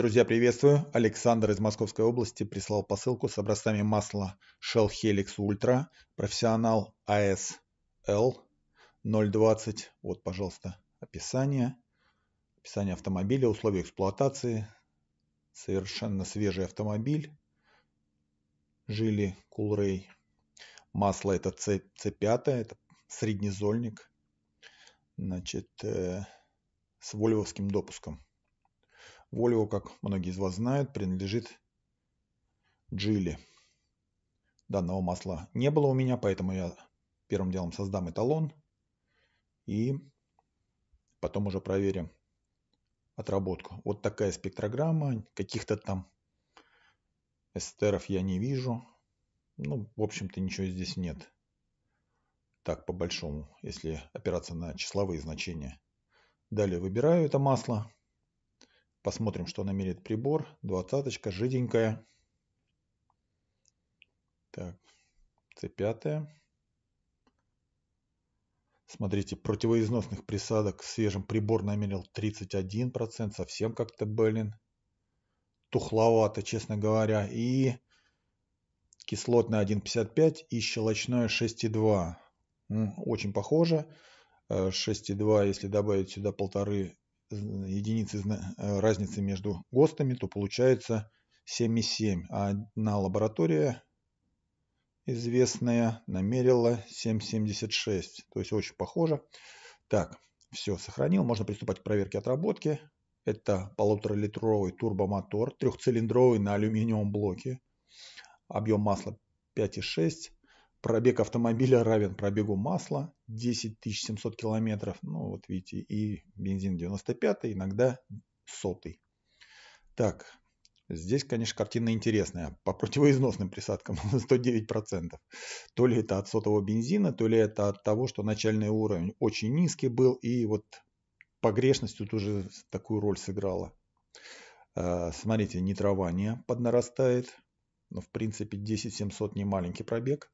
Друзья, приветствую. Александр из Московской области прислал посылку с образцами масла Shell Helix Ultra, профессионал ASL 020. Вот, пожалуйста, описание. Описание автомобиля, условия эксплуатации. Совершенно свежий автомобиль. Жили Кулрей. Масло это C, C5, это среднезольник. Значит, э, с вольвовским допуском. Volvo, как многие из вас знают, принадлежит Джили. Данного масла не было у меня, поэтому я первым делом создам эталон и потом уже проверим отработку. Вот такая спектрограмма, каких-то там эстеров я не вижу. Ну, в общем-то, ничего здесь нет. Так, по большому, если опираться на числовые значения. Далее выбираю это масло. Посмотрим, что нам прибор. Двадцаточка, жиденькая. Так, С5. Смотрите, противоизносных присадок свежим прибор намерил 31%, совсем как-то, блин, тухловато, честно говоря. И кислотная 1,55 и щелочная 6,2. Очень похоже. 6,2, э, если добавить сюда полторы Э, единицы э, разницы между ГОСТами, то получается 7,7. А одна лаборатория известная намерила 7,76. То есть очень похоже. Так, все, сохранил. Можно приступать к проверке отработки. Это полуторалитровый турбомотор, трехцилиндровый на алюминиевом блоке. Объем масла 5,6. Пробег автомобиля равен пробегу масла 10 700 километров. Ну, вот видите, и бензин 95, иногда 100. Так, здесь, конечно, картина интересная. По противоизносным присадкам 109%. То ли это от сотого бензина, то ли это от того, что начальный уровень очень низкий был, и вот погрешность тут уже такую роль сыграла. А, смотрите, нитрование поднарастает. Ну, в принципе, 10 700 не маленький пробег.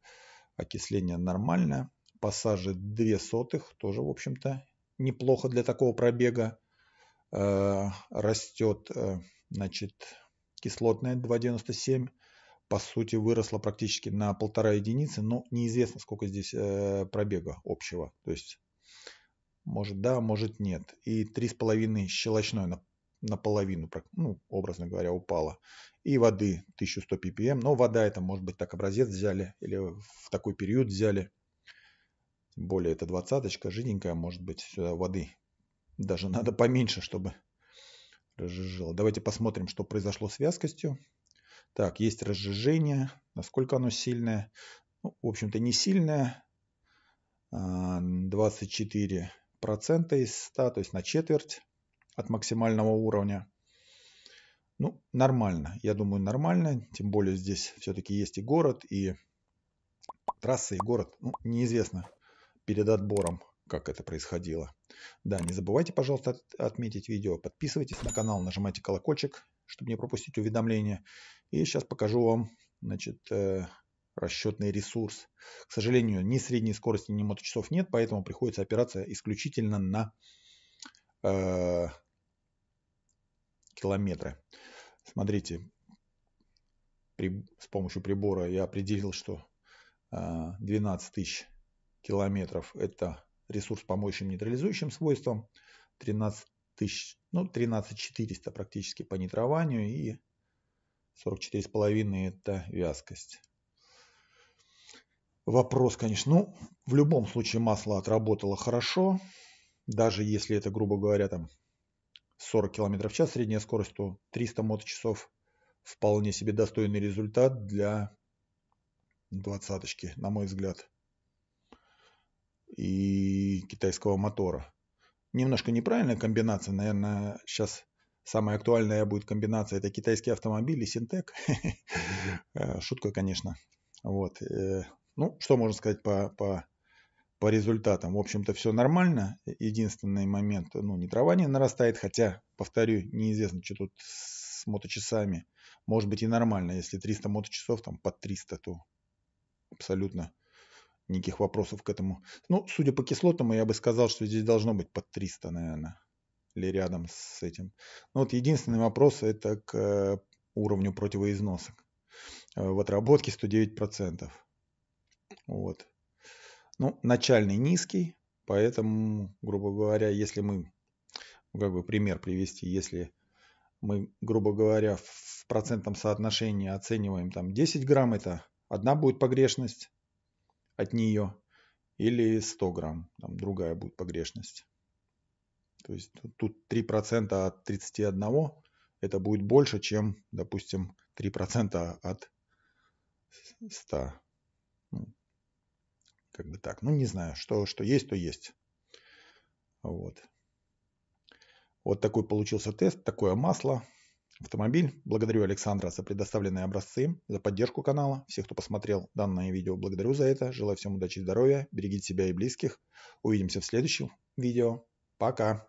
Окисление нормально. Пассажи 2 сотых, тоже, в общем-то, неплохо для такого пробега. Э, растет, э, значит, кислотная 2,97. По сути, выросла практически на полтора единицы, но неизвестно, сколько здесь э, пробега общего. То есть, может да, может нет. И 3,5 щелочной на наполовину, ну, образно говоря, упала. И воды 1100 ppm. Но вода это, может быть, так образец взяли или в такой период взяли. более это двадцаточка, жиденькая, может быть, сюда воды даже надо поменьше, чтобы разжижила. Давайте посмотрим, что произошло с вязкостью. Так, есть разжижение, насколько оно сильное. Ну, в общем-то, не сильное. 24% а, процента из 100, то есть на четверть от максимального уровня. Ну, нормально. Я думаю, нормально. Тем более здесь все-таки есть и город, и трасса, и город. Ну, неизвестно перед отбором, как это происходило. Да, не забывайте, пожалуйста, от отметить видео. Подписывайтесь на канал, нажимайте колокольчик, чтобы не пропустить уведомления. И сейчас покажу вам, значит, э, расчетный ресурс. К сожалению, ни средней скорости, ни моточасов нет, поэтому приходится опираться исключительно на э, километры. Смотрите, при, с помощью прибора я определил, что э, а, 12 тысяч километров это ресурс по мощным нейтрализующим свойствам, 13 тысяч, ну 13 400 практически по нитрованию и 44,5 это вязкость. Вопрос, конечно, ну в любом случае масло отработало хорошо, даже если это, грубо говоря, там 40 км в час, средняя скорость то 300 моточасов. Вполне себе достойный результат для двадцаточки, на мой взгляд, и китайского мотора. Немножко неправильная комбинация, наверное, сейчас самая актуальная будет комбинация, это китайский автомобиль и синтек. Э, шутка, конечно. Вот. Э, ну, что можно сказать по, по по результатам, в общем-то, все нормально. Единственный момент, ну, не трава не нарастает, хотя, повторю, неизвестно, что тут с моточасами. Может быть и нормально, если 300 моточасов, там, под 300, то абсолютно никаких вопросов к этому. Ну, судя по кислотам, я бы сказал, что здесь должно быть под 300, наверное, или рядом с этим. Ну, вот единственный вопрос, это к э, уровню противоизносок. Э, в отработке 109%. Вот. Ну, начальный низкий, поэтому, грубо говоря, если мы, ну, как бы пример привести, если мы, грубо говоря, в процентном соотношении оцениваем там 10 грамм, это одна будет погрешность от нее, или 100 грамм, там другая будет погрешность. То есть тут 3% от 31 это будет больше, чем, допустим, 3% от 100. Как бы так. Ну, не знаю, что, что есть, то есть. Вот. Вот такой получился тест, такое масло. Автомобиль. Благодарю Александра за предоставленные образцы, за поддержку канала. Всех, кто посмотрел данное видео, благодарю за это. Желаю всем удачи и здоровья. Берегите себя и близких. Увидимся в следующем видео. Пока.